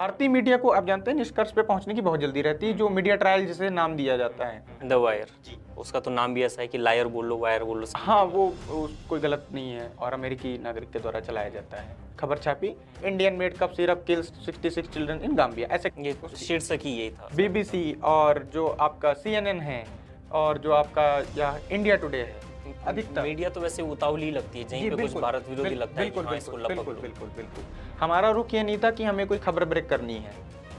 भारतीय मीडिया को आप जानते हैं निष्कर्ष पे पहुंचने की बहुत जल्दी रहती है जो मीडिया ट्रायल जिसे नाम दिया जाता है द वायर उसका तो नाम भी ऐसा है कि लायर बोलो वायर बोलो हाँ वो, कोई गलत नहीं है और अमेरिकी नागरिक के द्वारा चलाया जाता है खबर छापी Indian made cough syrup kills 66 children in Gambia ऐसे ये तो शीर्षक ही यही था बीबीसी और जो आपका सीएनएन है और जो आपका यह इंडिया टुडे है अधिकतर मीडिया तो वैसे उतावली लगती है जहीं पे कुछ भारत विरोधी लगता है बिल्कुल हाँ, बिल्कुल बिल्कुल बिल्कुल हमारा रुख ये नहीं था कि हमें कोई खबर ब्रेक करनी है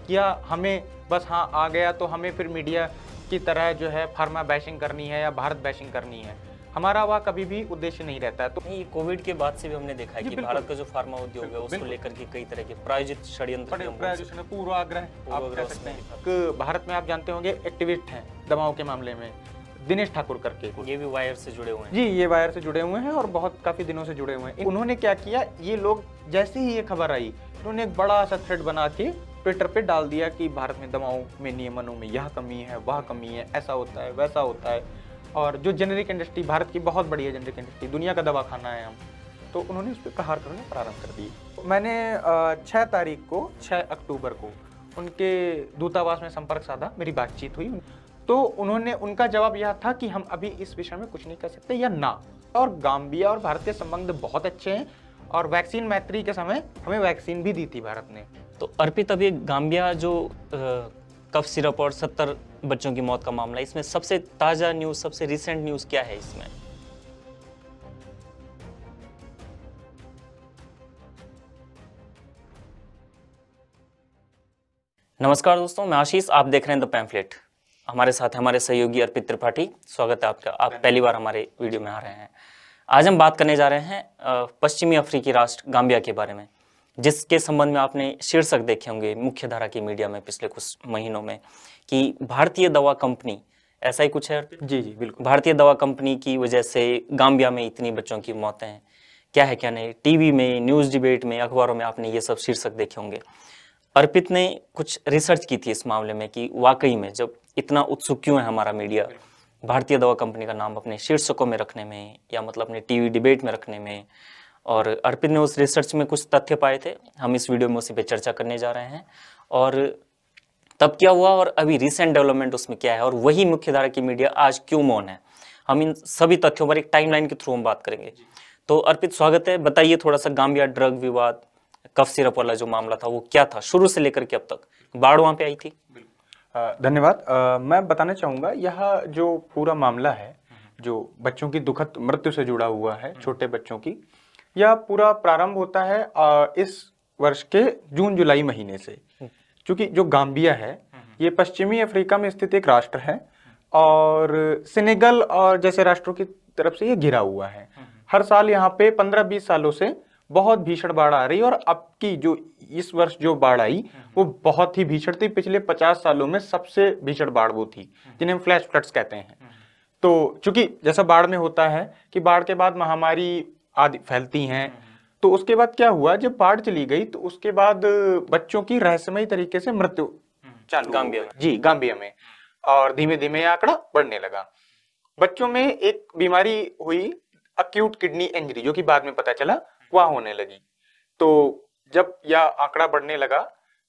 या हमें बस हाँ आ गया तो हमें फिर मीडिया की तरह जो है फार्मा बैशिंग करनी है या भारत बैशिंग करनी है हमारा वह कभी भी उद्देश्य नहीं रहता है तो नहीं कोविड के बाद से भी हमने देखा है कि भारत का जो फार्मा उद्योग है उसको लेकर के कई तरह के प्रायोजित षड्यंत्र पूर्वाग्रह आप कह सकते हैं भारत में आप जानते होंगे एक्टिविस्ट हैं दवाओं के मामले में दिनेश ठाकुर करके ये भी वायर से जुड़े हुए हैं जी ये वायर से जुड़े हुए हैं और बहुत काफी दिनों से जुड़े हुए हैं उन्होंने क्या किया ये लोग जैसे ही ये खबर आई उन्होंने एक बड़ा सा थ्रेड बना के ट्विटर पे डाल दिया कि भारत में दवाओं में नियमनों में यह कमी है वह कमी है ऐसा होता है वैसा होता है और जो जेनरिक इंडस्ट्री भारत की बहुत बड़ी है जेनरिक इंडस्ट्री दुनिया का दवा खाना है हम तो उन्होंने उस पर प्रहार करना प्रारंभ कर दी मैंने छः तारीख को छः अक्टूबर को उनके दूतावास में संपर्क साधा मेरी बातचीत हुई तो उन्होंने उनका जवाब यह था कि हम अभी इस विषय में कुछ नहीं कर सकते या ना और गांबिया और भारत के संबंध बहुत अच्छे हैं और वैक्सीन मैत्री के समय हमें वैक्सीन भी दी थी भारत ने तो अर्पित अभी गांबिया जो कफ सिरप और सत्तर बच्चों की मौत का मामला इसमें सबसे ताज़ा न्यूज़ सबसे रिसेंट न्यूज़ क्या है इसमें नमस्कार दोस्तों मैं आशीष आप देख रहे हैं द पैम्फलेट हमारे साथ हमारे सहयोगी अर्पित त्रिपाठी स्वागत है आपका आप पहली बार हमारे वीडियो में आ रहे हैं आज हम बात करने जा रहे हैं पश्चिमी अफ्रीकी राष्ट्र गाम्बिया के बारे में जिसके संबंध में आपने शीर्षक देखे होंगे मुख्य धारा की मीडिया में पिछले कुछ महीनों में कि भारतीय दवा कंपनी ऐसा ही कुछ है जी जी बिल्कुल भारतीय दवा कंपनी की वजह से गाम्बिया में इतनी बच्चों की मौतें हैं क्या है क्या नहीं टीवी में न्यूज़ डिबेट में अखबारों में आपने ये सब शीर्षक देखे होंगे अर्पित ने कुछ रिसर्च की थी इस मामले में कि वाकई में जब इतना उत्सुक क्यों है हमारा मीडिया भारतीय दवा कंपनी का नाम अपने शीर्षकों में रखने में या मतलब अपने टीवी डिबेट में रखने में और अर्पित ने उस रिसर्च में कुछ तथ्य पाए थे हम इस वीडियो में उसी पर चर्चा करने जा रहे हैं और तब क्या हुआ और अभी रिसेंट डेवलपमेंट उसमें क्या है और वही मुख्यधारा की मीडिया आज क्यों मौन है हम इन सभी तथ्यों पर एक टाइमलाइन के थ्रू हम बात करेंगे तो अर्पित स्वागत है बताइए थोड़ा सा गांबिया ड्रग विवाद कफ सिरप वाला जो मामला था वो क्या था शुरू से लेकर के अब तक बाढ़ वहां पे आई थी बिल्कुल धन्यवाद मैं बताना चाहूँगा यह जो पूरा मामला है जो बच्चों की दुखद मृत्यु से जुड़ा हुआ है हम्म। छोटे बच्चों की यह पूरा प्रारंभ होता है इस वर्ष के जून जुलाई महीने से हम्म। क्योंकि जो गाम्बिया है हम्म। ये पश्चिमी अफ्रीका में स्थित एक राष्ट्र है और सिनेगल और जैसे राष्ट्रों की तरफ से ये घिरा हुआ है हर साल यहाँ पे पंद्रह बीस सालों से बहुत भीषण बाढ़ आ रही और अब की जो इस वर्ष जो बाढ़ आई हम्म। वो बहुत ही भीषण थी पिछले पचास सालों में सबसे भीषण बाढ़ वो थी हम्म। जिन्हें हम फ्लैश फ्लड्स कहते हैं हम्म। तो चूंकि जैसा बाढ़ में होता है कि बाढ़ के बाद महामारी आदि फैलती हैं तो उसके बाद क्या हुआ जब बाढ़ चली गई तो उसके बाद बच्चों की रहस्यमय तरीके से मृत्यु चालू गांबिया जी गांबिया में और धीमे धीमे आंकड़ा बढ़ने लगा बच्चों में एक बीमारी हुई अक्यूट किडनी इंजरी जो कि बाद में पता चला वहाँ होने लगी तो जब यह आंकड़ा बढ़ने लगा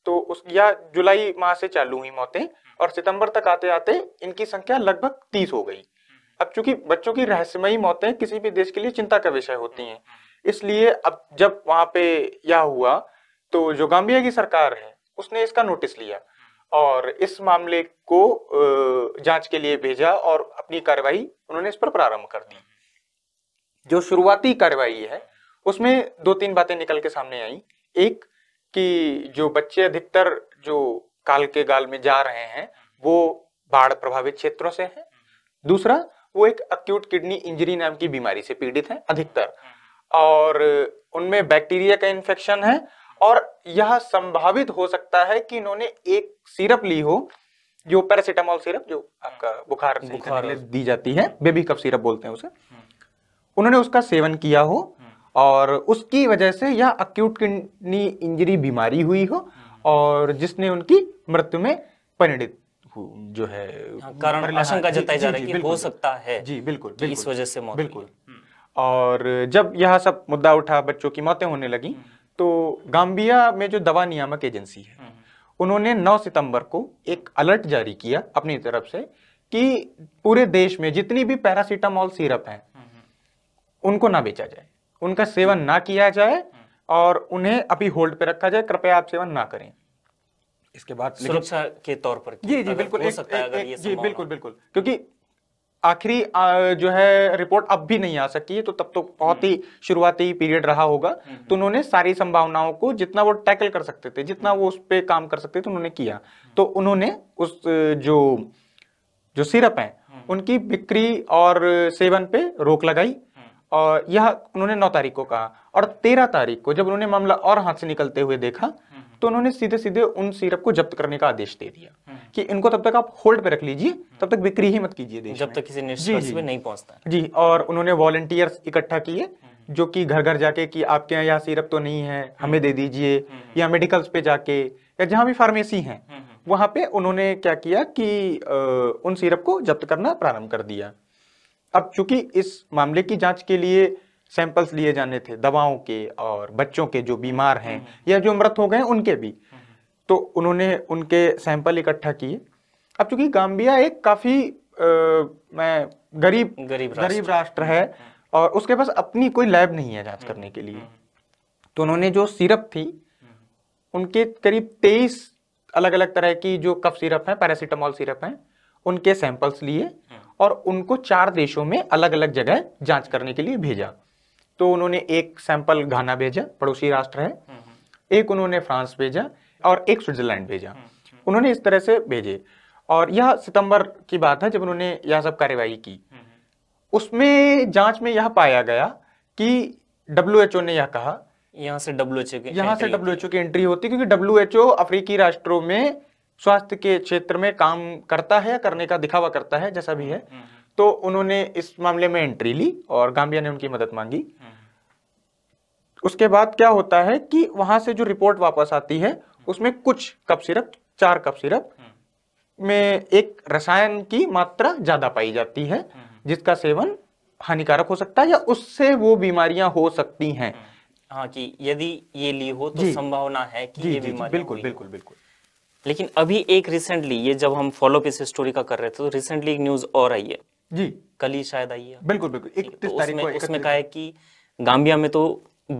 तो उस या जुलाई माह से चालू हुई मौतें हम्म। और सितंबर तक आते आते इनकी संख्या लगभग तीस हो गई अब चूंकि बच्चों की रहस्यमयी मौतें किसी भी देश के लिए चिंता का विषय होती हैं इसलिए अब जब वहां पे यह हुआ तो जो गांबिया की सरकार है उसने इसका नोटिस लिया और इस मामले को जांच के लिए भेजा और अपनी कार्रवाई उन्होंने इस पर प्रारंभ कर दी जो शुरुआती कार्रवाई है उसमें दो तीन बातें निकल के सामने आई एक कि जो बच्चे अधिकतर जो काल के गाल में जा रहे हैं वो बाढ़ प्रभावित क्षेत्रों से हैं दूसरा वो एक अक्यूट किडनी इंजरी नाम की बीमारी से पीड़ित हैं अधिकतर और उनमें बैक्टीरिया का इन्फेक्शन है और यह संभावित हो सकता है कि इन्होंने एक सिरप ली हो जो पैरासिटामोल सिरप जो आपका बुखार बुखार दी जाती है बेबी कप सिरप बोलते हैं उसे हम्म। उन्होंने उसका सेवन किया हो और उसकी वजह से यह अक्यूट किडनी इंजरी बीमारी हुई हो और जिसने उनकी मृत्यु में परिणित जो है हाँ, कारण आशंका जताई जा रही है हो सकता है जी बिल्कुल, बिल्कुल इस वजह से मौत बिल्कुल हम्म। और जब यह सब मुद्दा उठा बच्चों की मौतें होने लगी हम्म। तो गांबिया में जो दवा नियामक एजेंसी है हम्म। उन्होंने 9 सितंबर को एक अलर्ट जारी किया अपनी तरफ से कि पूरे देश में जितनी भी पैरासीटामोल सिरप है उनको ना बेचा जाए उनका सेवन ना किया जाए हम्म। और उन्हें अभी होल्ड पे रखा जाए कृपया आप सेवन ना करें इसके बाद सुरक्षा के तौर पर जी जी बिल्कुल हो सकता अगर ये जी बिल्कुल बिल्कुल क्योंकि आखिरी जो है रिपोर्ट अब भी नहीं आ सकी है तो तब तो बहुत ही हम्म। शुरुआती पीरियड रहा होगा हम्म, तो उन्होंने सारी संभावनाओं को जितना वो टैकल कर सकते थे जितना वो उस पर काम कर सकते थे उन्होंने किया तो उन्होंने उस जो जो सिरप है उनकी बिक्री और सेवन पे रोक लगाई और यह उन्होंने नौ तारीख को कहा और तेरह तारीख को जब उन्होंने मामला और हाथ से निकलते हुए देखा हम्म। तो उन्होंने सीधे सीधे उन सिरप को जब्त करने का आदेश दे दिया हम्म। कि इनको तब तक आप होल्ड पे रख लीजिए हम्म। तब तक बिक्री ही मत कीजिए जब तक किसी निष्कर्ष पे नहीं पहुंचता जी और उन्होंने वॉलेंटियर्स इकट्ठा किए जो कि घर घर जाके कि आपके यहाँ यह सिरप तो नहीं है हमें दे दीजिए या मेडिकल्स पे जाके या जहां भी फार्मेसी है वहां पे उन्होंने क्या किया कि उन सिरप को जब्त करना प्रारंभ कर दिया अब चूंकि इस मामले की जांच के लिए सैंपल्स लिए जाने थे दवाओं के और बच्चों के जो बीमार हैं हम्म। या जो मृत हो गए उनके भी हम्म। तो उन्होंने उनके सैंपल इकट्ठा किए अब चूंकि गांबिया एक काफी आ, मैं गरीब गरीब राष्ट्र। गरीब राष्ट्र है हम्म। और उसके पास अपनी कोई लैब नहीं है जांच करने के लिए तो उन्होंने जो सिरप थी उनके करीब तेईस अलग अलग तरह की जो कफ सिरप है पैरासीटामोल सिरप है उनके सैंपल्स लिए और उनको चार देशों में अलग अलग जगह जांच करने के लिए भेजा तो उन्होंने एक सैंपल घाना भेजा पड़ोसी राष्ट्र है हम्म, हम्म। एक उन्होंने फ्रांस भेजा और एक स्विट्जरलैंड भेजा हम्म, उन्होंने इस तरह से भेजे और यह सितंबर की बात है जब उन्होंने यह सब कार्यवाही की उसमें जांच में यह पाया गया कि डब्ल्यू ने यह कहा यहां से डब्ल्यू एच यहाँ से डब्ल्यू की एंट्री होती क्योंकि डब्ल्यू अफ्रीकी राष्ट्रों में स्वास्थ्य के क्षेत्र में काम करता है या करने का दिखावा करता है जैसा भी है हम्म, हम्म। तो उन्होंने इस मामले में एंट्री ली और गांबिया ने उनकी मदद मांगी हम्म, उसके बाद क्या होता है कि वहां से जो रिपोर्ट वापस आती है उसमें कुछ कप सिरप चार कप सिरप में एक रसायन की मात्रा ज्यादा पाई जाती है जिसका सेवन हानिकारक हो सकता है या उससे वो बीमारियां हो सकती हैं हाँ कि यदि ये ली हो तो संभावना है कि जी, ये बीमारी बिल्कुल बिल्कुल बिल्कुल लेकिन अभी एक रिसेंटली ये जब हम फॉलोअप इस स्टोरी का कर रहे थे तो रिसेंटली एक न्यूज और आई है जी कल ही शायद आई है बिल्कुल बिल्कुल एक तो उसमें, उसमें कहा है कि गांबिया में तो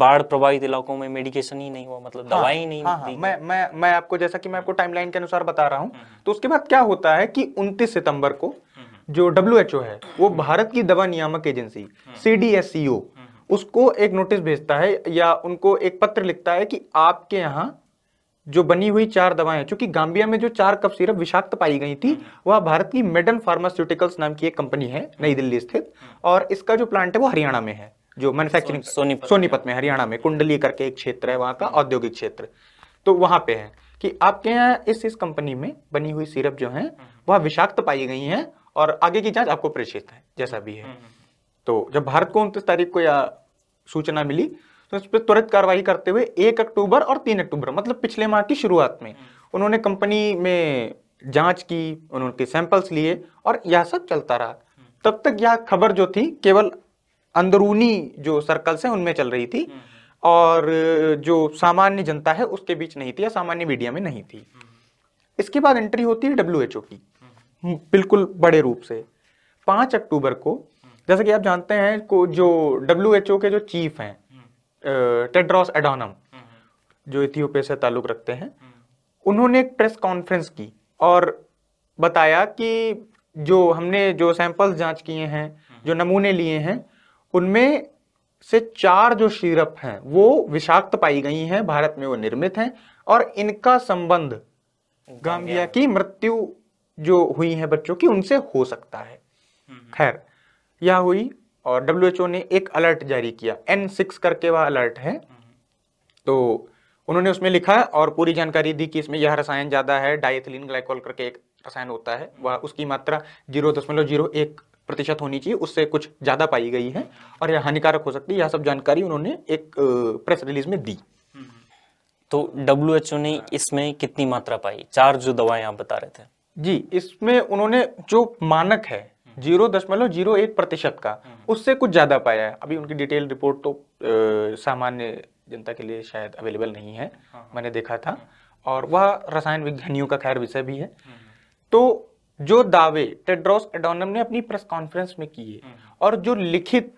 बाढ़ प्रभावित इलाकों में मेडिकेशन ही नहीं हुआ मतलब हाँ, दवाई नहीं हाँ, हाँ, मैं मैं मैं आपको जैसा कि मैं आपको टाइमलाइन के अनुसार बता रहा हूं हम्म, हम्म। तो उसके बाद क्या होता है कि 29 सितंबर को हम्म, जो डब्ल्यू है वो भारत की दवा नियामक एजेंसी सी e उसको एक नोटिस भेजता है या उनको एक पत्र लिखता है कि आपके यहाँ जो बनी हुई चार दवाएं चूंकि गांबिया में जो चार कप सिरप विषाक्त पाई गई थी वह भारत की मेडन फार्मास्यूटिकल्स नाम की एक कंपनी है नई दिल्ली स्थित और इसका जो प्लांट है वो हरियाणा में है जो मैन्युफैक्चरिंग सोनीपत सोनीपत में हरियाणा में कुंडली करके एक क्षेत्र है वहां का औद्योगिक क्षेत्र तो वहां पे है कि आपके यहाँ इस इस कंपनी में बनी हुई सिरप जो है वह विषाक्त पाई गई है और आगे की जांच आपको प्रेषित है जैसा भी है हम्म। तो जब भारत को उनतीस तारीख को यह सूचना मिली तो इस पर त्वरित कार्रवाई करते हुए एक अक्टूबर और तीन अक्टूबर मतलब पिछले माह की शुरुआत में हम्म। उन्होंने कंपनी में जांच की उन्होंने सैंपल्स लिए और यह सब चलता रहा हम्म। तब तक यह खबर जो थी केवल अंदरूनी जो सर्कल्स हैं उनमें चल रही थी हम्म। और जो सामान्य जनता है उसके बीच नहीं थी या सामान्य मीडिया में नहीं थी इसके बाद एंट्री होती है डब्ल्यू की बिल्कुल बड़े रूप से पाँच अक्टूबर को जैसे कि आप जानते हैं को जो डब्ल्यू के जो चीफ हैं टेड्रॉस एडोनम हम्म। जो इथियोपिया से ताल्लुक़ रखते हैं हम्म। उन्होंने एक प्रेस कॉन्फ्रेंस की और बताया कि जो हमने जो सैंपल्स जांच किए हैं हम्म। जो नमूने लिए हैं उनमें से चार जो शीरप हैं वो विषाक्त पाई गई हैं भारत में वो निर्मित हैं और इनका संबंध गांबिया की मृत्यु जो हुई है बच्चों की उनसे हो सकता है खैर यह हुई और डब्ल्यू ने एक अलर्ट जारी किया एन सिक्स करके वह अलर्ट है तो उन्होंने उसमें लिखा और पूरी जानकारी दी कि इसमें यह रसायन ज़्यादा है डाइथिलीन ग्लाइकोल करके एक रसायन होता है वह उसकी मात्रा जीरो दशमलव जीरो एक प्रतिशत होनी चाहिए उससे कुछ ज़्यादा पाई गई है और यह हानिकारक हो सकती है यह सब जानकारी उन्होंने एक प्रेस रिलीज में दी तो डब्ल्यू ने इसमें कितनी मात्रा पाई चार जो दवाएं आप बता रहे थे जी इसमें उन्होंने जो मानक है जीरो दशमलव जीरो एक प्रतिशत का हम्म। उससे कुछ ज़्यादा पाया है अभी उनकी डिटेल रिपोर्ट तो सामान्य जनता के लिए शायद अवेलेबल नहीं है हाँ, हाँ। मैंने देखा था हम्म। और वह रसायन विज्ञानियों का खैर विषय भी है हम्म। तो जो दावे टेड्रोस एडोनम ने अपनी प्रेस कॉन्फ्रेंस में किए और जो लिखित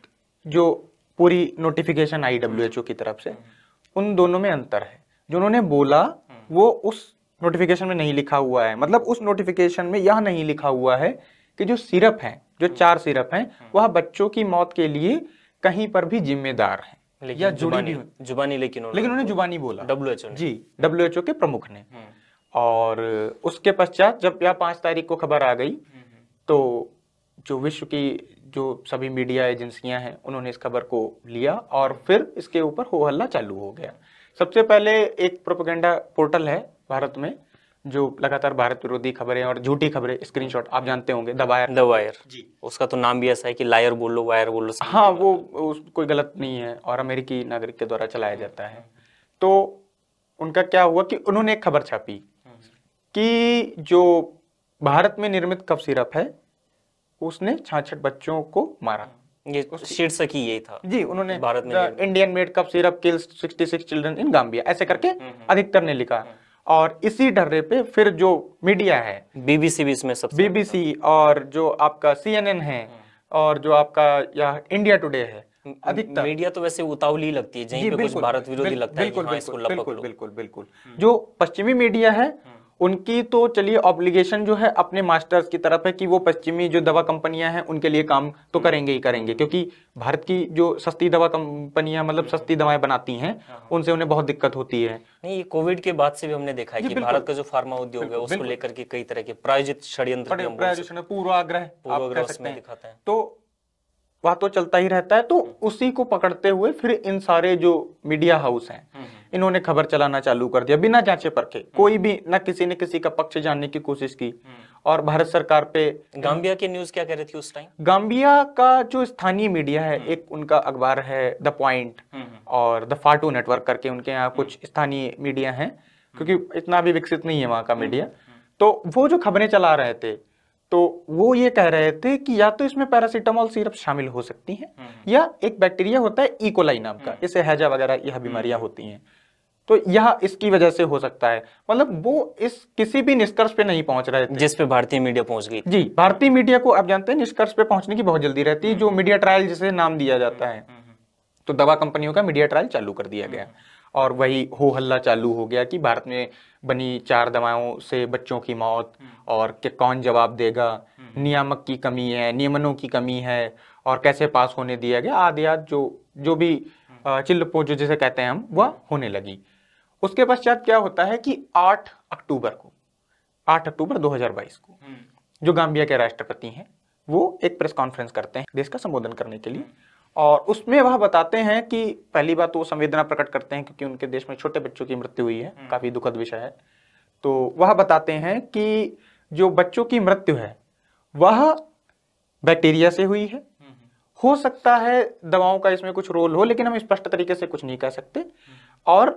जो पूरी नोटिफिकेशन आई डब्ल्यू की तरफ से उन दोनों में अंतर है जो उन्होंने बोला वो उस नोटिफिकेशन में नहीं लिखा हुआ है मतलब उस नोटिफिकेशन में यह नहीं लिखा हुआ है कि जो सिरप है जो हम्म। चार सिरप है हम्म। वह बच्चों की मौत के लिए कहीं पर भी जिम्मेदार है या जुबानी जुबानी लेकिन लेकिन उन्होंने जुबानी बोला डब्ल्यू जी डब्ल्यू के प्रमुख ने हम्म। और उसके पश्चात जब यह पांच तारीख को खबर आ गई तो जो विश्व की जो सभी मीडिया एजेंसियां हैं उन्होंने इस खबर को लिया और फिर इसके ऊपर हो हल्ला चालू हो गया सबसे पहले एक प्रोपेगेंडा पोर्टल है भारत में जो लगातार भारत विरोधी खबरें और झूठी खबरें स्क्रीनशॉट आप जानते होंगे द वायर द वायर जी उसका तो नाम भी ऐसा है कि लायर बोलो वायर बोलो हाँ वो उस कोई गलत नहीं है और अमेरिकी नागरिक के द्वारा चलाया जाता है तो उनका क्या हुआ कि उन्होंने एक खबर छापी कि जो भारत में निर्मित कफ सिरप है उसने छाछठ बच्चों को मारा ये शीर्षक ही यही था जी उन्होंने भारत में Indian made cough syrup kills 66 children in Gambia ऐसे करके हम्म, हम्म। अधिकतर ने लिखा हम्म। और इसी डर्रे पे फिर जो मीडिया है बीबीसी भी इसमें सब बीबीसी और जो आपका सीएनएन है हम्म। और जो आपका यह इंडिया टुडे है अधिकतर मीडिया तो वैसे उतावली लगती है जहीं पे कुछ भारत विरोधी लगता है हाँ, बिल्कुल बिल्कुल बिल्कुल बिल्कुल हम्म। जो पश्चिमी मीडिया है हम्म। उनकी तो चलिए ऑब्लिगेशन जो है अपने मास्टर्स की तरफ है कि वो पश्चिमी जो दवा कंपनियां हैं उनके लिए काम तो हम्म। करेंगे ही करेंगे क्योंकि भारत की जो सस्ती दवा कंपनियां मतलब सस्ती दवाएं बनाती हैं हाँ, हाँ। उनसे उन्हें बहुत दिक्कत होती है नहीं कोविड के बाद से भी हमने देखा है कि भारत का जो फार्मा उद्योग है उसको लेकर के कई तरह के प्रायोजित षड्यंत्र पूर्वाग्रह दिखाते हैं तो वह तो चलता ही रहता है तो हम्म। उसी को पकड़ते हुए फिर इन सारे जो मीडिया हाउस हैं हम्म, इन्होंने खबर चलाना चालू कर दिया बिना जांचे परखे हम्म। कोई भी न किसी ने किसी का पक्ष जानने की कोशिश की हम्म। और भारत सरकार पे गांबिया की न्यूज क्या कह रही थी उस टाइम गांबिया का जो स्थानीय मीडिया है हम्म। एक उनका अखबार है द पॉइंट और द फाटू नेटवर्क करके उनके यहाँ कुछ स्थानीय मीडिया है क्योंकि इतना भी विकसित नहीं है वहाँ का मीडिया तो वो जो खबरें चला रहे थे तो वो ये कह रहे थे कि या तो इसमें पैरासीटामोल सिरप शामिल हो सकती है या एक बैक्टीरिया होता है इकोलाई e नाम का इससे हैजा वगैरह यह बीमारियां होती हैं तो यह इसकी वजह से हो सकता है मतलब वो इस किसी भी निष्कर्ष पे नहीं पहुंच रहे थे जिस पे भारतीय मीडिया पहुंच गई जी भारतीय मीडिया को आप जानते हैं निष्कर्ष पे पहुंचने की बहुत जल्दी रहती है जो हम्म। मीडिया ट्रायल जिसे नाम दिया हम्म, जाता है हम्म, तो दवा कंपनियों का मीडिया ट्रायल चालू कर दिया गया और वही हो हल्ला चालू हो गया कि भारत में बनी चार दवाओं से बच्चों की मौत और के कौन जवाब देगा नियामक की कमी है नियमनों की कमी है और कैसे पास होने दिया गया आदि आदि जो जो भी चिल्लपो जो जिसे कहते हैं हम वह होने लगी उसके पश्चात क्या होता है कि 8 अक्टूबर को 8 अक्टूबर 2022 को हम्म। जो गांबिया के राष्ट्रपति हैं वो एक प्रेस कॉन्फ्रेंस करते हैं देश का संबोधन करने के लिए हम्म। और उसमें वह बताते हैं कि पहली बात तो वो संवेदना प्रकट करते हैं क्योंकि उनके देश में छोटे बच्चों की मृत्यु हुई है हम्म। काफ़ी दुखद विषय है तो वह बताते हैं कि जो बच्चों की मृत्यु है वह बैक्टीरिया से हुई है हो सकता है दवाओं का इसमें कुछ रोल हो लेकिन हम स्पष्ट तरीके से कुछ नहीं कह सकते और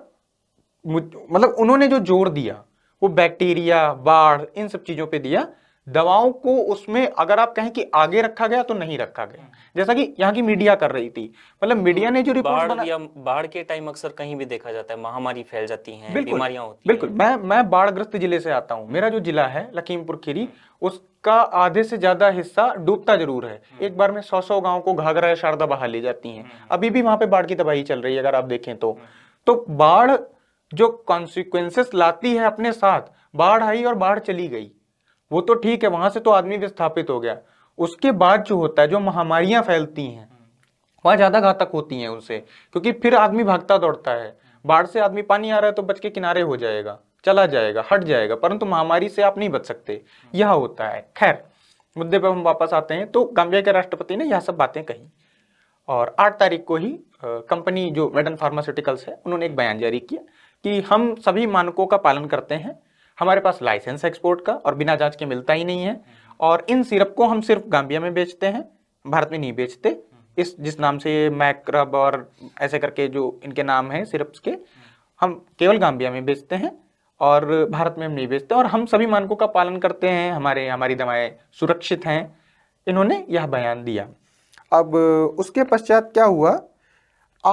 मतलब उन्होंने जो जोर दिया वो बैक्टीरिया बाढ़ इन सब चीज़ों पे दिया दवाओं को उसमें अगर आप कहें कि आगे रखा गया तो नहीं रखा गया जैसा कि यहाँ की मीडिया कर रही थी मतलब मीडिया ने जो रिपोर्ट बना बाढ़ के टाइम अक्सर कहीं भी देखा जाता है महामारी फैल जाती है बीमारियां होती बिल्कुल है। मैं मैं बाढ़ग्रस्त जिले से आता हूँ मेरा जो जिला है लखीमपुर खीरी उसका आधे से ज्यादा हिस्सा डूबता जरूर है हम्म। एक बार में सौ सौ गाँव को घाघरा या शारदा बहा ले जाती है हम्म। अभी भी वहां पे बाढ़ की तबाही चल रही है अगर आप देखें तो, हम्म। तो बाढ़ जो कॉन्सिक्वेंसेस लाती है अपने साथ बाढ़ आई और बाढ़ चली गई वो तो ठीक है वहां से तो आदमी विस्थापित हो गया उसके बाद जो होता है जो महामारियां फैलती हैं वह ज्यादा घातक होती हैं उनसे क्योंकि फिर आदमी भागता दौड़ता है बाढ़ से आदमी पानी आ रहा है तो बच के किनारे हो जाएगा चला जाएगा हट जाएगा परंतु महामारी से आप नहीं बच सकते यह होता है खैर मुद्दे पर हम वापस आते हैं तो गांबिया के राष्ट्रपति ने यह सब बातें कही और आठ तारीख को ही कंपनी जो मेडन फार्मास्यूटिकल्स है उन्होंने एक बयान जारी किया कि हम सभी मानकों का पालन करते हैं हमारे पास लाइसेंस एक्सपोर्ट का और बिना जांच के मिलता ही नहीं है और इन सिरप को हम सिर्फ गांबिया में बेचते हैं भारत में नहीं बेचते इस जिस नाम से ये मैक्रब और ऐसे करके जो इनके नाम हैं सिरप्स के हम केवल गांबिया में बेचते हैं और भारत में हम नहीं बेचते और हम सभी मानकों का पालन करते हैं हमारे हमारी दवाएँ सुरक्षित हैं इन्होंने यह बयान दिया अब उसके पश्चात क्या हुआ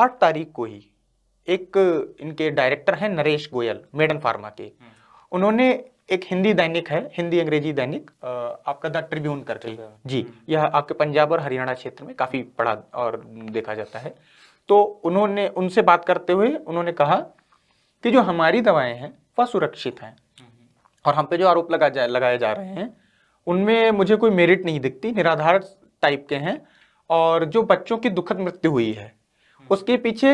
आठ तारीख को ही एक इनके डायरेक्टर हैं नरेश गोयल मेडन फार्मा के हम्म। उन्होंने एक हिंदी दैनिक है हिंदी अंग्रेजी दैनिक आपका द ट्रिब्यून करके अच्छा। जी हम्म। यह आपके पंजाब और हरियाणा क्षेत्र में काफ़ी पढ़ा और देखा जाता है तो उन्होंने उनसे बात करते हुए उन्होंने कहा कि जो हमारी दवाएं हैं वह सुरक्षित हैं हम्म। और हम पे जो आरोप लगा जा लगाए जा रहे हैं उनमें मुझे कोई मेरिट नहीं दिखती निराधार टाइप के हैं और जो बच्चों की दुखद मृत्यु हुई है उसके पीछे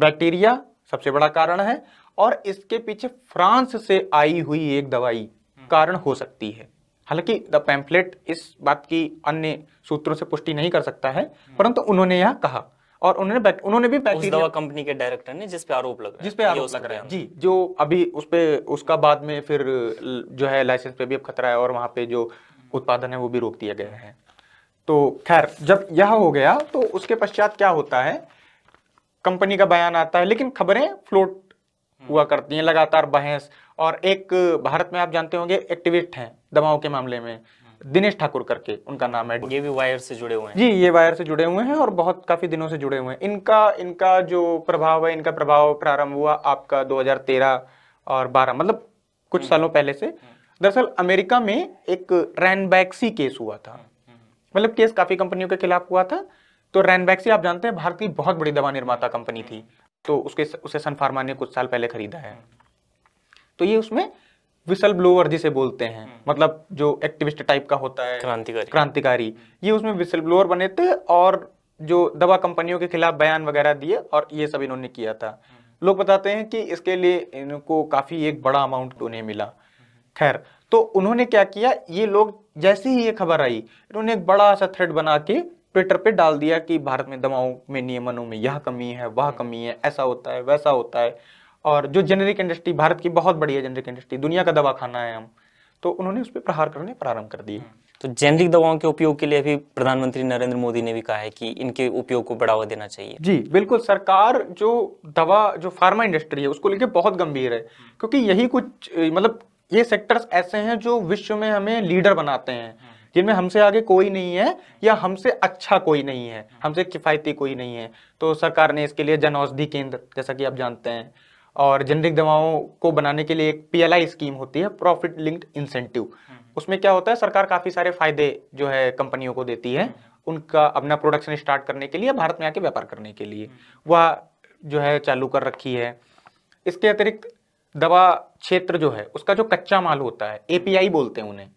बैक्टीरिया सबसे बड़ा कारण है और इसके पीछे फ्रांस से आई हुई एक दवाई हम्म। कारण हो सकती है हालांकि द पैम्फलेट इस बात की अन्य सूत्रों से पुष्टि नहीं कर सकता है हम्म। परंतु उन्होंने यह कहा और उन्होंने उन्होंने भी उस दवा कंपनी के डायरेक्टर ने जिस पे आरोप लग रहा है जिस पे आरोप लग रहा है जी जो अभी उस पे उसका बाद में फिर जो है लाइसेंस पे भी अब खतरा है और वहां पे जो उत्पादन है वो भी रोक दिया गया है तो खैर जब यह हो गया तो उसके पश्चात क्या होता है कंपनी का बयान आता है लेकिन खबरें फ्लोट हम्म। हुआ करती हैं लगातार बहस और एक भारत में आप जानते होंगे एक्टिविस्ट हैं दवाओं के मामले में हम्म। दिनेश ठाकुर करके उनका नाम है ये भी वायर से जुड़े हुए हैं जी ये वायर से जुड़े हुए हैं और बहुत काफ़ी दिनों से जुड़े हुए हैं इनका इनका जो प्रभाव है इनका प्रभाव प्रारंभ हुआ आपका 2013 और 12 मतलब कुछ हम्म। सालों पहले से दरअसल अमेरिका में एक रैनबैक्सी केस हुआ था मतलब केस काफ़ी कंपनियों के खिलाफ हुआ था तो रैनबैक्सी आप जानते हैं भारत की बहुत बड़ी दवा निर्माता कंपनी थी तो उसके उसे सन फार्मा ने कुछ साल पहले खरीदा है तो ये उसमें विसल ब्लोअर जिसे बोलते हैं हम्म। मतलब जो एक्टिविस्ट टाइप का होता है क्रांतिकारी क्रांतिकारी ये उसमें विसल ब्लोअर बने थे और जो दवा कंपनियों के खिलाफ बयान वगैरह दिए और ये सब इन्होंने किया था हम्म। लोग बताते हैं कि इसके लिए इनको काफ़ी एक बड़ा अमाउंट उन्हें मिला खैर तो उन्होंने क्या किया ये लोग जैसे ही ये खबर आई इन्होंने एक बड़ा सा थ्रेड बना के ट्विटर पे डाल दिया कि भारत में दवाओं में नियमनों में यह कमी है वह कमी है ऐसा होता है वैसा होता है और जो जेनेरिक इंडस्ट्री भारत की बहुत बड़ी है जेनेरिक इंडस्ट्री दुनिया का दवा खाना है हम तो उन्होंने उस पर प्रहार करने प्रारंभ कर दिए तो जेनरिक दवाओं के उपयोग के लिए अभी प्रधानमंत्री नरेंद्र मोदी ने भी कहा है कि इनके उपयोग को बढ़ावा देना चाहिए जी बिल्कुल सरकार जो दवा जो फार्मा इंडस्ट्री है उसको लेके बहुत गंभीर है क्योंकि यही कुछ मतलब ये सेक्टर्स ऐसे हैं जो विश्व में हमें लीडर बनाते हैं जिनमें हमसे आगे कोई नहीं है या हमसे अच्छा कोई नहीं है हमसे किफ़ायती कोई नहीं है तो सरकार ने इसके लिए जन औषधि केंद्र जैसा कि आप जानते हैं और जेनरिक दवाओं को बनाने के लिए एक पीएलआई स्कीम होती है प्रॉफिट लिंक्ड इंसेंटिव हम्म। उसमें क्या होता है सरकार काफ़ी सारे फायदे जो है कंपनियों को देती है हम्म। उनका अपना प्रोडक्शन स्टार्ट करने के लिए भारत में आके व्यापार करने के लिए हम्म। वह जो है चालू कर रखी है इसके अतिरिक्त दवा क्षेत्र जो है उसका जो कच्चा माल होता है एपीआई बोलते हैं उन्हें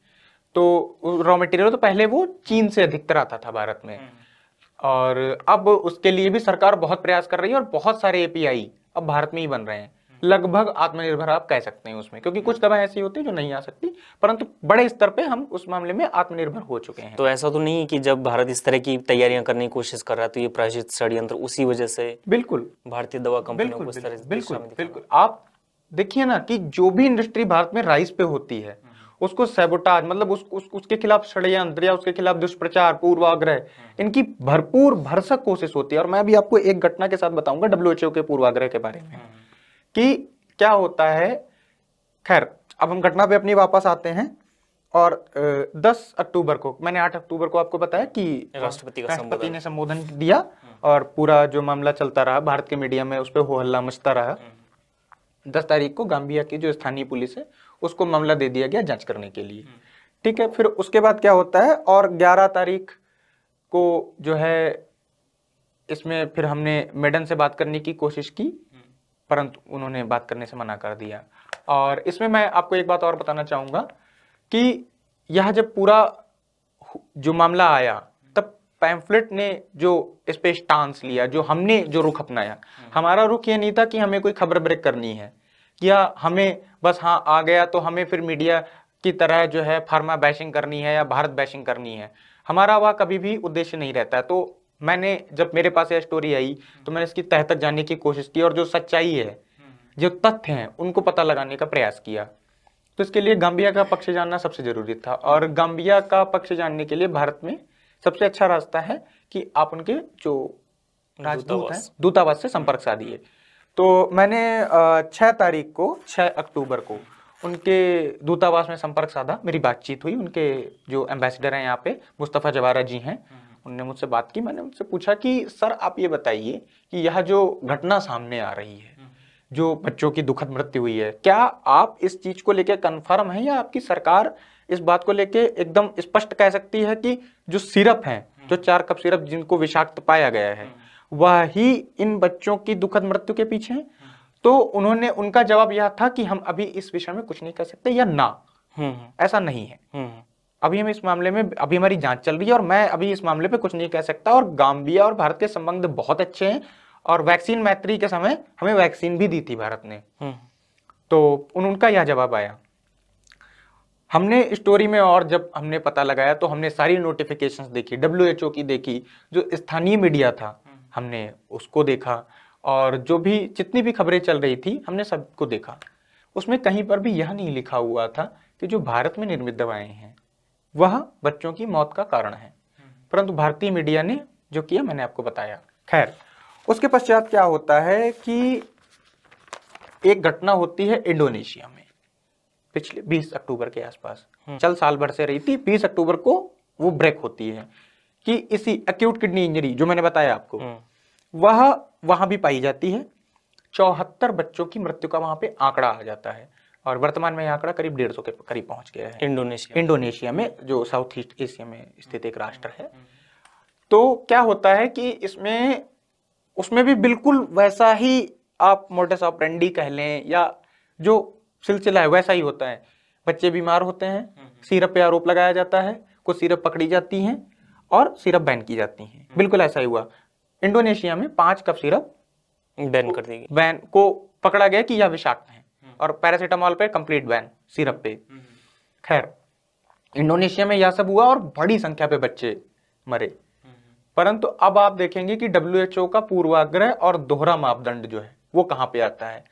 तो रॉ मटेरियल तो पहले वो चीन से अधिकतर आता था भारत में हम्म। और अब उसके लिए भी सरकार बहुत प्रयास कर रही है और बहुत सारे एपीआई अब भारत में ही बन रहे हैं हम्म। लगभग आत्मनिर्भर आप कह सकते हैं उसमें क्योंकि कुछ दवाएं ऐसी होती है जो नहीं आ सकती परंतु बड़े स्तर पे हम उस मामले में आत्मनिर्भर हो चुके हैं तो ऐसा तो नहीं कि जब भारत इस तरह की तैयारियां करने की कोशिश कर रहा है तो ये प्रायोजित षडयंत्र उसी वजह से बिल्कुल भारतीय दवा कंपनियों को बिल्कुल बिल्कुल आप देखिए ना कि जो भी इंडस्ट्री भारत में राइस पे होती है हम्म। उसको सेबोटाज मतलब उस, उस उसके खिलाफ षडयंत्र या उसके खिलाफ दुष्प्रचार पूर्वाग्रह हाँ। इनकी भरपूर भरसक कोशिश होती है और मैं भी आपको एक घटना के साथ बताऊंगा डब्ल्यू के पूर्वाग्रह के बारे में हाँ। कि क्या होता है खैर अब हम घटना पे अपनी वापस आते हैं और 10 अक्टूबर को मैंने 8 अक्टूबर को आपको बताया कि राष्ट्रपति का राष्ट्रपति ने संबोधन दिया और पूरा जो मामला चलता रहा भारत के मीडिया में उस पर हो हल्ला मचता रहा हाँ। दस तारीख को गांबिया की जो स्थानीय पुलिस है उसको मामला दे दिया गया जांच करने के लिए हम्म। ठीक है फिर उसके बाद क्या होता है और 11 तारीख को जो है इसमें फिर हमने मैडम से बात करने की कोशिश की हम्म। परंतु उन्होंने बात करने से मना कर दिया और इसमें मैं आपको एक बात और बताना चाहूँगा कि यह जब पूरा जो मामला आया हम्म। तब पैम्फलेट ने जो इस पर स्टांस लिया जो हमने जो रुख अपनाया हमारा रुख ये नहीं था कि हमें कोई खबर ब्रेक करनी है या हमें बस हाँ आ गया तो हमें फिर मीडिया की तरह जो है फार्मा बैशिंग करनी है या भारत बैशिंग करनी है हमारा वह कभी भी उद्देश्य नहीं रहता है तो मैंने जब मेरे पास यह स्टोरी आई तो मैंने इसकी तह तक जाने की कोशिश की और जो सच्चाई है जो तथ्य हैं उनको पता लगाने का प्रयास किया तो इसके लिए गांबिया का पक्ष जानना सबसे जरूरी था और गांबिया का पक्ष जानने के लिए भारत में सबसे अच्छा रास्ता है कि आप उनके जो राजदूत हैं दूतावास से संपर्क साधिए तो मैंने छः तारीख को छः अक्टूबर को उनके दूतावास में संपर्क साधा मेरी बातचीत हुई उनके जो एम्बेसडर हैं यहाँ पे मुस्तफ़ा जवारा जी हैं हम्म। उनने मुझसे बात की मैंने उनसे पूछा कि सर आप ये बताइए कि यह जो घटना सामने आ रही है हम्म। जो बच्चों की दुखद मृत्यु हुई है क्या आप इस चीज़ को लेकर कन्फर्म हैं या आपकी सरकार इस बात को लेके एकदम स्पष्ट कह सकती है कि जो सिरप है हम्म। जो चार कप सिरप जिनको विषाक्त पाया गया है वही इन बच्चों की दुखद मृत्यु के पीछे हैं तो उन्होंने उनका जवाब यह था कि हम अभी इस विषय में कुछ नहीं कर सकते या ना हम्म, हम्म। ऐसा नहीं है हम्म, अभी हम इस मामले में अभी हमारी जांच चल रही है और मैं अभी इस मामले पे कुछ नहीं कह सकता और गांबिया और भारत के संबंध बहुत अच्छे हैं और वैक्सीन मैत्री के समय हमें वैक्सीन भी दी थी भारत ने तो उन उनका यह जवाब आया हमने स्टोरी में और जब हमने पता लगाया तो हमने सारी नोटिफिकेशंस देखी डब्ल्यू की देखी जो स्थानीय मीडिया था हमने उसको देखा और जो भी जितनी भी खबरें चल रही थी हमने सबको देखा उसमें कहीं पर भी यह नहीं लिखा हुआ था कि जो भारत में निर्मित दवाएं हैं वह बच्चों की मौत का कारण है परंतु भारतीय मीडिया ने जो किया मैंने आपको बताया खैर उसके पश्चात क्या होता है कि एक घटना होती है इंडोनेशिया में पिछले 20 अक्टूबर के आसपास हम्म। चल साल भर से रही थी 20 अक्टूबर को वो ब्रेक होती है कि इसी एक्यूट किडनी इंजरी जो मैंने बताया आपको हम्म। वह वहां भी पाई जाती है चौहत्तर बच्चों की मृत्यु का वहां पे आंकड़ा आ जाता है और वर्तमान में आंकड़ा करीब डेढ़ सौ के करीब पहुंच गया है इंडोनेशिया इंडोनेशिया में जो साउथ ईस्ट एशिया में स्थित एक राष्ट्र है हम्म। तो क्या होता है कि इसमें उसमें भी बिल्कुल वैसा ही आप मोटेस ऑपरेंडी कह लें या जो सिलसिला है वैसा ही होता है बच्चे बीमार होते हैं हम्म। सिरप पे आरोप लगाया जाता है कुछ सिरप पकड़ी जाती हैं और सिरप बैन की जाती हैं हम्म। बिल्कुल ऐसा ही हुआ इंडोनेशिया में पांच कप सिरप बैन कर दी गई बैन को पकड़ा गया कि यह विषाक्त है हम्म। और पैरासीटामॉल पे कंप्लीट बैन सिरप पे हम्म। खैर इंडोनेशिया में यह सब हुआ और बड़ी संख्या पे बच्चे मरे परंतु अब आप देखेंगे कि डब्ल्यू का पूर्वाग्रह और दोहरा मापदंड जो है वो कहाँ पे आता है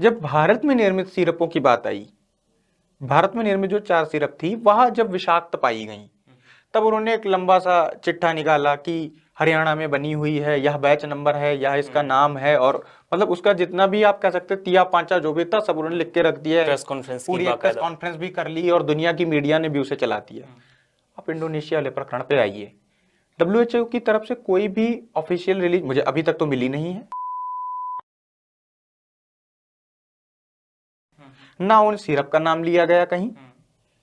जब भारत में निर्मित सिरपों की बात आई भारत में निर्मित जो चार सिरप थी वह जब विषाक्त पाई गई तब उन्होंने एक लंबा सा चिट्ठा निकाला कि हरियाणा में बनी हुई है यह बैच नंबर है यह इसका हम्म। नाम है और मतलब उसका जितना भी आप कह सकते तिया पांचा जो भी था सब उन्होंने लिख के रख दिया प्रेस कॉन्फ्रेंस पूरी प्रेस कॉन्फ्रेंस भी कर ली और दुनिया की मीडिया ने भी उसे चला दिया हम्म। आप इंडोनेशिया वाले प्रकरण पे आइए डब्ल्यू की तरफ से कोई भी ऑफिशियल रिलीज मुझे अभी तक तो मिली नहीं है हम्म। ना उन सिरप का नाम लिया गया कहीं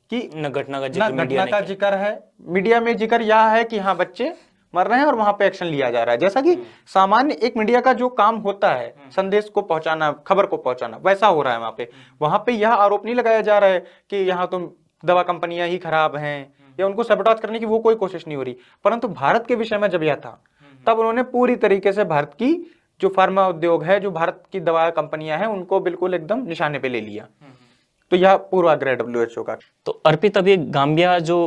कि घटना का जिक्र मीडिया का जिक्र है मीडिया में जिक्र यह है कि हाँ बच्चे मर रहे हैं और वहां पे एक्शन लिया जा रहा है जैसा कि हम्म। सामान्य एक मीडिया का जो काम होता है हम्म। संदेश को पहुंचाना खबर को पहुंचाना वैसा हो रहा है वहां पे हम्म। वहां पे यह आरोप नहीं लगाया जा रहा है कि यहाँ तो दवा कंपनियां ही खराब हैं या उनको सबटाज करने की वो कोई कोशिश नहीं हो रही परंतु भारत के विषय में जब यह था तब उन्होंने पूरी तरीके से भारत की जो फार्मा उद्योग है जो भारत की दवा कंपनियां हैं उनको बिल्कुल एकदम निशाने पर ले लिया तो यह पूर्वाग्रह डब्ल्यू का तो अर्पित अभी गाम्बिया जो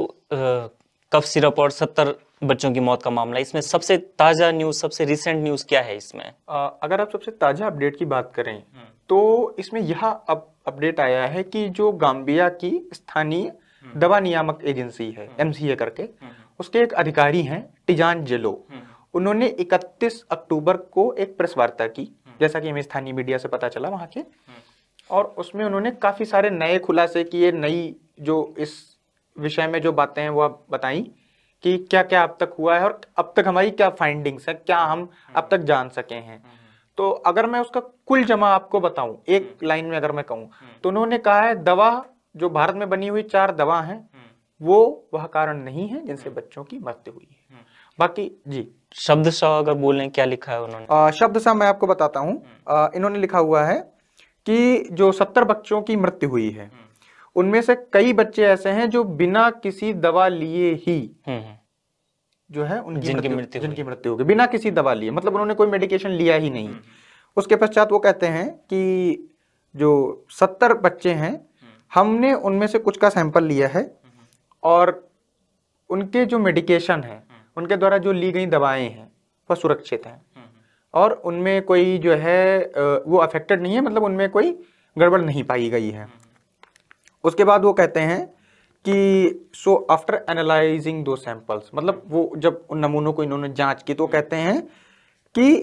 कफ सिरप और सत्तर बच्चों की मौत का मामला इसमें सबसे ताज़ा न्यूज़ सबसे रिसेंट न्यूज़ क्या है इसमें आ, अगर आप सबसे ताज़ा अपडेट की बात करें हम्म। तो इसमें यह अप, अपडेट आया है कि जो गाम्बिया की स्थानीय हम्म। दवा नियामक एजेंसी है एम हम्म। करके उसके एक अधिकारी हैं टिजान जेलो उन्होंने 31 अक्टूबर को एक प्रेस वार्ता की जैसा कि हमें स्थानीय मीडिया से पता चला वहां के और उसमें उन्होंने काफ़ी सारे नए खुलासे किए नई जो इस विषय में जो बातें हैं वो आप बताई कि क्या क्या अब तक हुआ है और अब तक हमारी क्या फाइंडिंग्स है क्या हम अब तक जान सके हैं तो अगर मैं उसका कुल जमा आपको बताऊं एक लाइन में अगर मैं कहूं तो उन्होंने कहा है दवा जो भारत में बनी हुई चार दवा हैं वो वह कारण नहीं है जिनसे बच्चों की मृत्यु हुई है बाकी जी शब्द सा अगर बोलें क्या लिखा है उन्होंने शब्द सा मैं आपको बताता हूँ इन्होंने लिखा हुआ है कि जो सत्तर बच्चों की मृत्यु हुई है हम्म। उनमें से कई बच्चे ऐसे हैं जो बिना किसी दवा लिए ही हम्म, हम्म। जो है उनकी मृत्यु जिनकी मृत्यु होगी बिना किसी दवा लिए मतलब उन्होंने कोई मेडिकेशन लिया ही नहीं उसके पश्चात वो कहते हैं कि जो सत्तर बच्चे हैं हमने उनमें से कुछ का सैंपल लिया है और उनके जो मेडिकेशन है उनके द्वारा जो ली गई दवाएं हैं वह सुरक्षित हैं और उनमें कोई जो है वो अफेक्टेड नहीं है मतलब उनमें कोई गड़बड़ नहीं पाई गई है उसके बाद वो कहते हैं कि so after analysing those samples मतलब वो जब उन नमूनों को इन्होंने जांच की तो कहते हैं कि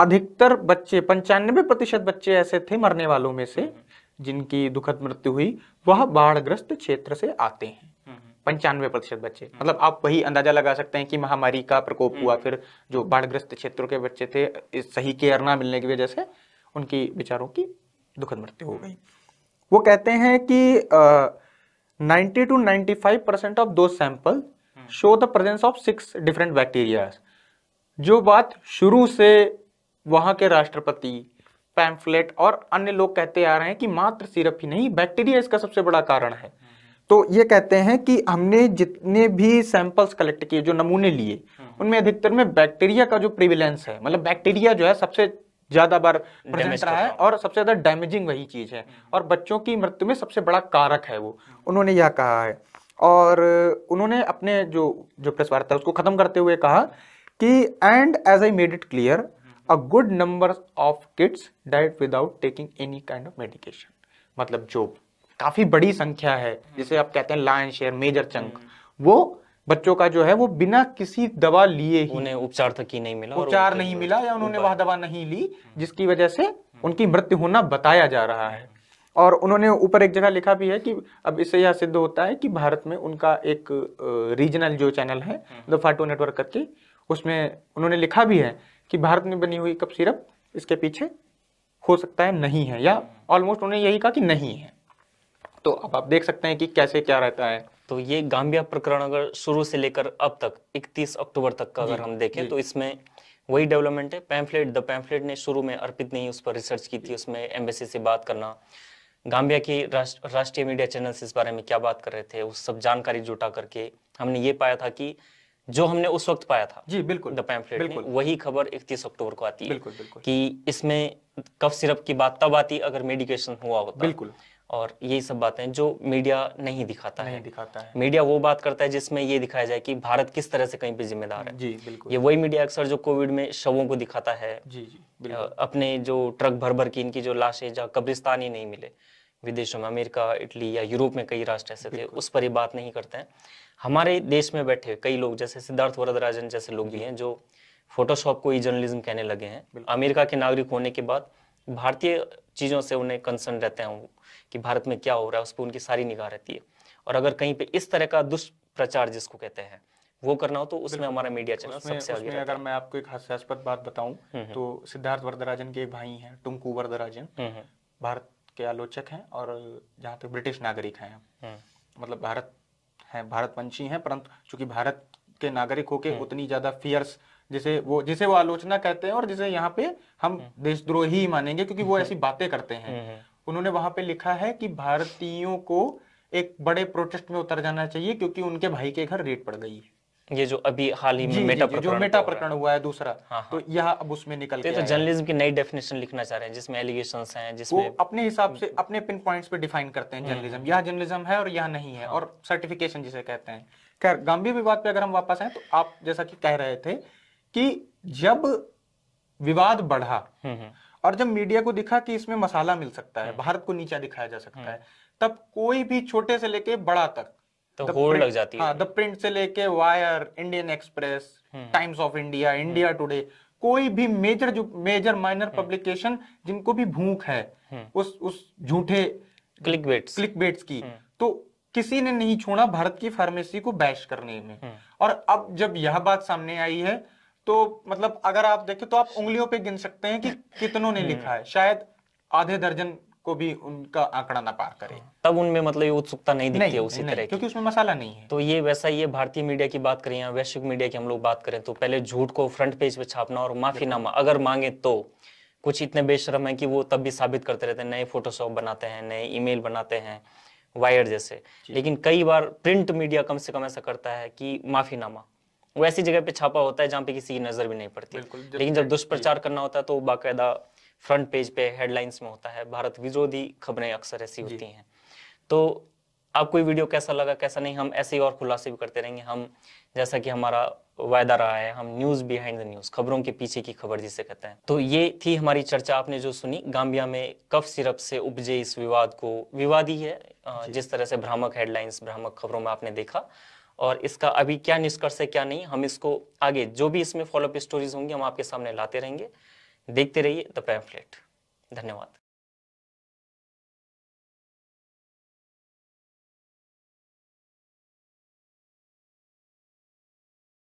अधिकतर बच्चे पंचानबे प्रतिशत बच्चे ऐसे थे मरने वालों में से जिनकी दुखद मृत्यु हुई वह बाढ़ग्रस्त क्षेत्र से आते हैं पंचानवे प्रतिशत बच्चे मतलब आप वही अंदाजा लगा सकते हैं कि महामारी का प्रकोप हुआ हम्म। फिर जो बाढ़ग्रस्त क्षेत्रों के बच्चे थे सही केयर ना मिलने की वजह से उनकी बेचारों की दुखद मृत्यु हो गई वो कहते हैं कि ninety two ninety five percent of those sample hmm. Show the presence of six different bacteria जो बात शुरू से वहां के राष्ट्रपति पैम्फलेट और अन्य लोग कहते आ रहे हैं कि मात्र सिरप ही नहीं बैक्टीरिया इसका सबसे बड़ा कारण है तो ये कहते हैं कि हमने जितने भी सैंपल्स कलेक्ट किए जो नमूने लिए हम्म। उनमें अधिकतर में बैक्टीरिया का जो प्रिविलेंस है मतलब बैक्टीरिया जो है सबसे ज्यादा बार प्रेजेंट रहा है और सबसे ज्यादा डैमेजिंग वही चीज है हम्म। और बच्चों की मृत्यु में सबसे बड़ा कारक है वो हम्म। उन्होंने यह कहा है और उन्होंने अपने जो जो प्रेस वार्ता उसको खत्म करते हुए कहा कि and as I made it clear a good number of kids died without taking any kind of medication मतलब जो काफ़ी बड़ी संख्या है जिसे आप कहते हैं लाइन शेयर मेजर चंक वो बच्चों का जो है वो बिना किसी दवा लिए ही उन्हें उपचार तक ही नहीं मिला उपचार नहीं मिला या उन्होंने वह दवा नहीं ली हम्म। जिसकी वजह से उनकी मृत्यु होना बताया जा रहा है और उन्होंने ऊपर एक जगह लिखा भी है कि अब इससे यह सिद्ध होता है कि भारत में उनका एक रीजनल जो चैनल है द फाटो नेटवर्क करके उसमें उन्होंने लिखा भी है कि भारत में बनी हुई कप सिरप इसके पीछे हो सकता है नहीं है या ऑलमोस्ट हम्म। उन्होंने यही कहा कि नहीं है तो अब आप देख सकते हैं कि कैसे क्या रहता है तो ये गांबिया प्रकरण अगर शुरू से लेकर अब तक 31 अक्टूबर तक का अगर हम देखें तो इसमें वही डेवलपमेंट है पैम्फलेट द पैम्फलेट ने शुरू में अर्पित नहीं उस पर रिसर्च की थी उसमें एम्बेसी से बात करना गांबिया की राष्ट्रीय मीडिया चैनल इस बारे में क्या बात कर रहे थे उस सब जानकारी जुटा करके हमने ये पाया था कि जो हमने उस वक्त पाया था जी बिल्कुल द पैम्फलेट बिल्कुल, वही खबर 31 अक्टूबर को आती है बिल्कुल, बिल्कुल, कि इसमें कफ सिरप की बात तब आती अगर मेडिकेशन हुआ होता बिल्कुल और यही सब बातें जो मीडिया नहीं दिखाता नहीं है दिखाता है मीडिया वो बात करता है जिसमें ये दिखाया जाए कि भारत किस तरह से कहीं पे जिम्मेदार है जी बिल्कुल ये वही मीडिया अक्सर जो कोविड में शवों को दिखाता है जी जी बिल्कुल अपने जो ट्रक भर भर की इनकी जो लाशें जहाँ कब्रिस्तान ही नहीं मिले विदेशों में अमेरिका इटली या यूरोप में कई राष्ट्र ऐसे थे उस पर ये बात नहीं करते हैं हमारे देश में बैठे कई लोग जैसे सिद्धार्थ वरदराजन जैसे लोग भी हैं जो फोटोशॉप को ही जर्नलिज्म कहने लगे हैं अमेरिका के नागरिक होने के बाद भारतीय चीज़ों से उन्हें कंसर्न रहते हैं कि भारत में क्या हो रहा है उस पर उनकी सारी निगाह रहती है और अगर कहीं पे इस तरह का दुष्प्रचार जिसको कहते हैं वो करना हो तो उसमें हमारा मीडिया चैनल सबसे आगे अगर मैं आपको एक हास्यास्पद बात बताऊं हम्म, हम्म। तो सिद्धार्थ वरदराजन के भाई हैं टुमकू वरदराजन हम्म, भारत के आलोचक हैं और जहाँ तक ब्रिटिश नागरिक हैं मतलब भारत है भारतवंशी हैं परंतु चूंकि भारत के नागरिक होके उतनी ज्यादा फियर्स जिसे वो जिसे वो आलोचना कहते हैं और जिसे यहाँ पे हम देशद्रोही मानेंगे क्योंकि वो ऐसी बातें करते हैं उन्होंने वहां पे लिखा है कि भारतीयों को एक बड़े प्रोटेस्ट में उतर जाना चाहिए क्योंकि उनके भाई के घर रेट पड़ गई ये जो अभी हाल ही में मेटा जो मेटा प्रकरण हुआ है दूसरा हाँ, हाँ, तो यह अब उसमें निकल तो, तो जर्नलिज्म की नई डेफिनेशन लिखना चाह रहे हैं जिसमें एलिगेशन हैं जिसमें अपने हिसाब से हम्म। अपने पिन पॉइंट्स पे डिफाइन करते हैं हम्म, जर्नलिज्म हम्म। यह जर्नलिज्म है और यह नहीं है हाँ। और सर्टिफिकेशन जिसे कहते हैं खैर गंभीर विवाद पे अगर हम वापस आए तो आप जैसा कि कह रहे थे कि जब विवाद बढ़ा और जब मीडिया को दिखा कि इसमें मसाला मिल सकता है हम्म। भारत को नीचा दिखाया जा सकता है हम्म। तब कोई भी छोटे से लेके बड़ा तक तो लग जाती है द हाँ, प्रिंट से लेके Wire Indian Express Times of India India Today कोई भी मेजर जो मेजर माइनर पब्लिकेशन जिनको भी भूख है हम्म। उस उस झूठे क्लिक बेट्स क्लिक बेट्स की तो किसी ने नहीं छोड़ा भारत की फार्मेसी को बैश करने में और अब जब यह बात सामने आई है तो मतलब अगर आप देखें तो आप उंगलियों पे गिन सकते हैं कि कितनों ने लिखा है शायद आधे दर्जन को भी उनका आंकड़ा ना पार करे तब उनमें मतलब उत्सुकता नहीं दिखती नहीं, है उसी तरह क्योंकि उसमें मसाला नहीं है तो ये वैसा ही है भारतीय मीडिया की बात करें या वैश्विक मीडिया की हम लोग बात करें तो पहले झूठ को फ्रंट पेज पे छापना और माफीनामा अगर मांगे तो कुछ इतने बेशरम है कि वो तब भी साबित करते रहते हैं नए फोटोशॉप बनाते हैं नए ईमेल बनाते हैं वायर जैसे लेकिन कई बार प्रिंट मीडिया कम से कम ऐसा करता है कि माफीनामा वो ऐसी जगह पे छापा होता है जहाँ पे किसी की नजर भी नहीं पड़ती लेकिन जब दुष्प्रचार करना होता है तो बाकायदा फ्रंट पेज पे हेडलाइंस में होता है भारत विरोधी खबरें अक्सर ऐसी होती हैं तो आपको ये वीडियो कैसा लगा कैसा नहीं हम ऐसे ही और खुलासे भी करते रहेंगे हम जैसा कि हमारा वायदा रहा है हम न्यूज बिहाइंड द न्यूज खबरों के पीछे की खबर जिसे कहते हैं तो ये थी हमारी चर्चा आपने जो सुनी गांबिया में कफ सिरप से उपजे इस विवाद को ही है जिस तरह से भ्रामक हेडलाइंस भ्रामक खबरों में आपने देखा और इसका अभी क्या निष्कर्ष है क्या नहीं हम इसको आगे जो भी इसमें फॉलोअप स्टोरीज होंगी हम आपके सामने लाते रहेंगे देखते रहिए द पैम्फलेट धन्यवाद